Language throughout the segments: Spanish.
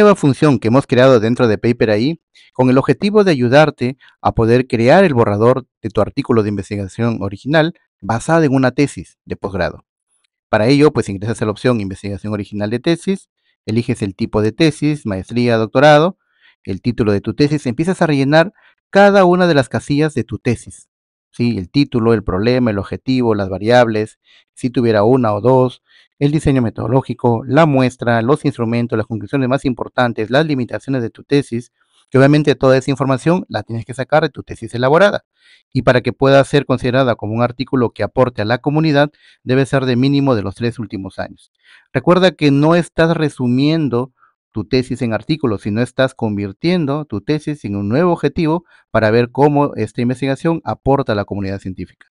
nueva función que hemos creado dentro de PaperAI con el objetivo de ayudarte a poder crear el borrador de tu artículo de investigación original basado en una tesis de posgrado. Para ello, pues ingresas a la opción Investigación original de tesis, eliges el tipo de tesis, maestría, doctorado, el título de tu tesis, empiezas a rellenar cada una de las casillas de tu tesis. ¿sí? el título, el problema, el objetivo, las variables, si tuviera una o dos, el diseño metodológico, la muestra, los instrumentos, las conclusiones más importantes, las limitaciones de tu tesis, que obviamente toda esa información la tienes que sacar de tu tesis elaborada. Y para que pueda ser considerada como un artículo que aporte a la comunidad, debe ser de mínimo de los tres últimos años. Recuerda que no estás resumiendo tu tesis en artículos, no estás convirtiendo tu tesis en un nuevo objetivo para ver cómo esta investigación aporta a la comunidad científica.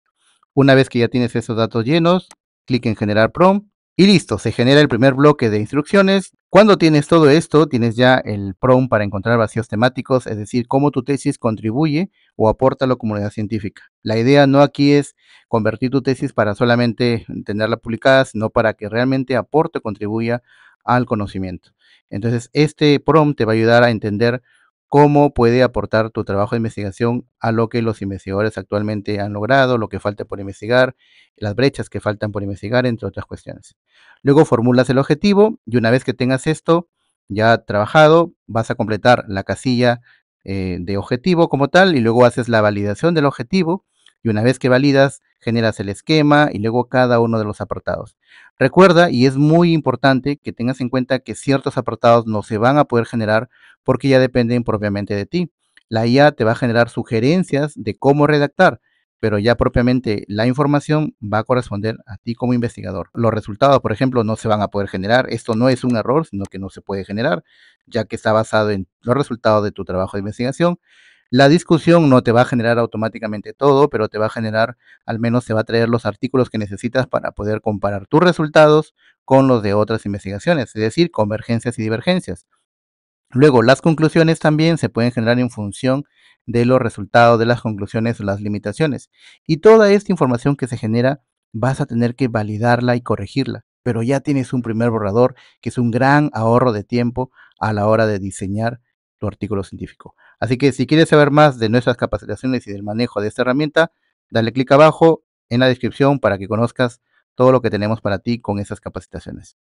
Una vez que ya tienes esos datos llenos, clic en generar PROM y listo, se genera el primer bloque de instrucciones. Cuando tienes todo esto, tienes ya el PROM para encontrar vacíos temáticos, es decir, cómo tu tesis contribuye o aporta a la comunidad científica. La idea no aquí es convertir tu tesis para solamente tenerla publicada, sino para que realmente aporte o contribuya al conocimiento. Entonces, este prompt te va a ayudar a entender cómo puede aportar tu trabajo de investigación a lo que los investigadores actualmente han logrado, lo que falta por investigar, las brechas que faltan por investigar, entre otras cuestiones. Luego formulas el objetivo y una vez que tengas esto ya trabajado, vas a completar la casilla eh, de objetivo como tal y luego haces la validación del objetivo y una vez que validas generas el esquema y luego cada uno de los apartados. Recuerda, y es muy importante que tengas en cuenta que ciertos apartados no se van a poder generar porque ya dependen propiamente de ti. La IA te va a generar sugerencias de cómo redactar, pero ya propiamente la información va a corresponder a ti como investigador. Los resultados, por ejemplo, no se van a poder generar. Esto no es un error, sino que no se puede generar, ya que está basado en los resultados de tu trabajo de investigación la discusión no te va a generar automáticamente todo, pero te va a generar, al menos te va a traer los artículos que necesitas para poder comparar tus resultados con los de otras investigaciones, es decir, convergencias y divergencias. Luego, las conclusiones también se pueden generar en función de los resultados de las conclusiones o las limitaciones. Y toda esta información que se genera vas a tener que validarla y corregirla, pero ya tienes un primer borrador que es un gran ahorro de tiempo a la hora de diseñar tu artículo científico. Así que si quieres saber más de nuestras capacitaciones y del manejo de esta herramienta, dale clic abajo en la descripción para que conozcas todo lo que tenemos para ti con esas capacitaciones.